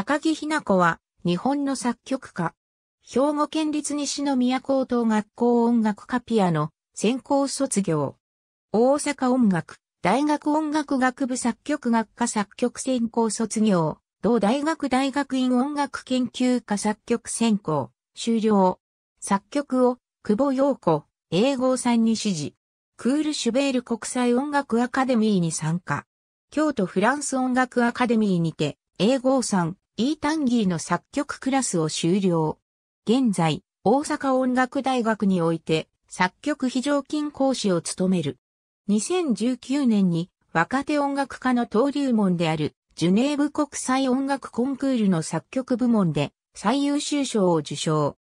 高木ひな子は、日本の作曲家。兵庫県立西宮高等学校音楽科ピアノ、専攻卒業。大阪音楽、大学音楽学部作曲学科作曲専攻卒業。同大学大学院音楽研究科作曲専攻、終了。作曲を、久保陽子、英語さんに指示。クールシュベール国際音楽アカデミーに参加。京都フランス音楽アカデミーにて、英語さん、イータンギーの作曲クラスを修了。現在、大阪音楽大学において作曲非常勤講師を務める。2019年に若手音楽家の登竜門であるジュネーブ国際音楽コンクールの作曲部門で最優秀賞を受賞。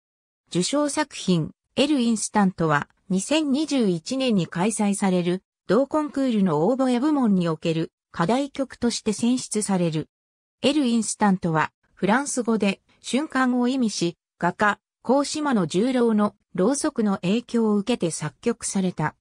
受賞作品エル・インスタントは2021年に開催される同コンクールの応募や部門における課題曲として選出される。エル・インスタントは、フランス語で瞬間を意味し、画家、高島の重郎のろうそくの影響を受けて作曲された。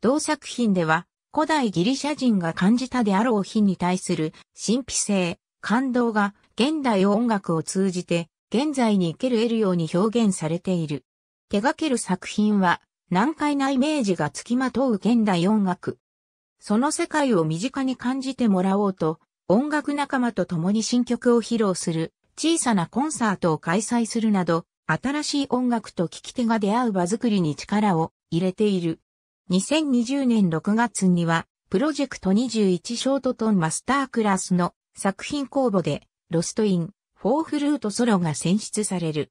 同作品では、古代ギリシャ人が感じたであろう日に対する神秘性、感動が現代音楽を通じて現在に生ける得るように表現されている。手掛ける作品は難解なイメージがつきまとう現代音楽。その世界を身近に感じてもらおうと、音楽仲間と共に新曲を披露する小さなコンサートを開催するなど、新しい音楽と聴き手が出会う場作りに力を入れている。2020年6月には、プロジェクト21ショートトンマスタークラスの作品公募で、ロストイン、フォーフルートソロが選出される。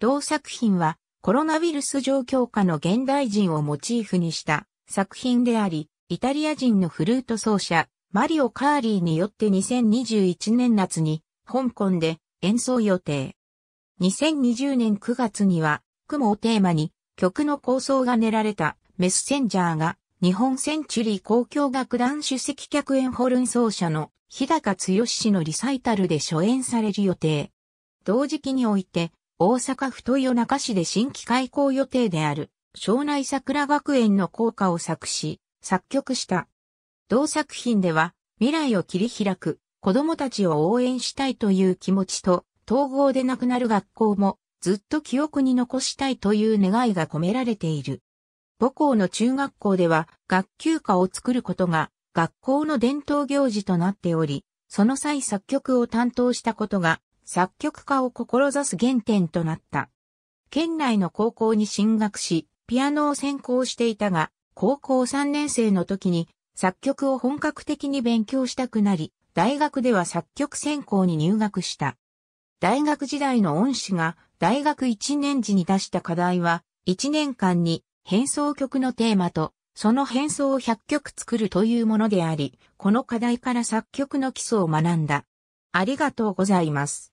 同作品は、コロナウイルス状況下の現代人をモチーフにした作品であり、イタリア人のフルート奏者、マリオ・カーリーによって2021年夏に香港で演奏予定。2020年9月には雲をテーマに曲の構想が練られたメッセンジャーが日本センチュリー交響楽団主席客演ホルン奏者の日高剛氏のリサイタルで初演される予定。同時期において大阪府豊中市で新規開校予定である庄内桜学園の校歌を作詞、作曲した同作品では、未来を切り開く、子供たちを応援したいという気持ちと、統合で亡くなる学校も、ずっと記憶に残したいという願いが込められている。母校の中学校では、学級科を作ることが、学校の伝統行事となっており、その際作曲を担当したことが、作曲家を志す原点となった。県内の高校に進学し、ピアノを専攻していたが、高校3年生の時に作曲を本格的に勉強したくなり、大学では作曲専攻に入学した。大学時代の恩師が大学1年時に出した課題は、1年間に変奏曲のテーマと、その変奏を100曲作るというものであり、この課題から作曲の基礎を学んだ。ありがとうございます。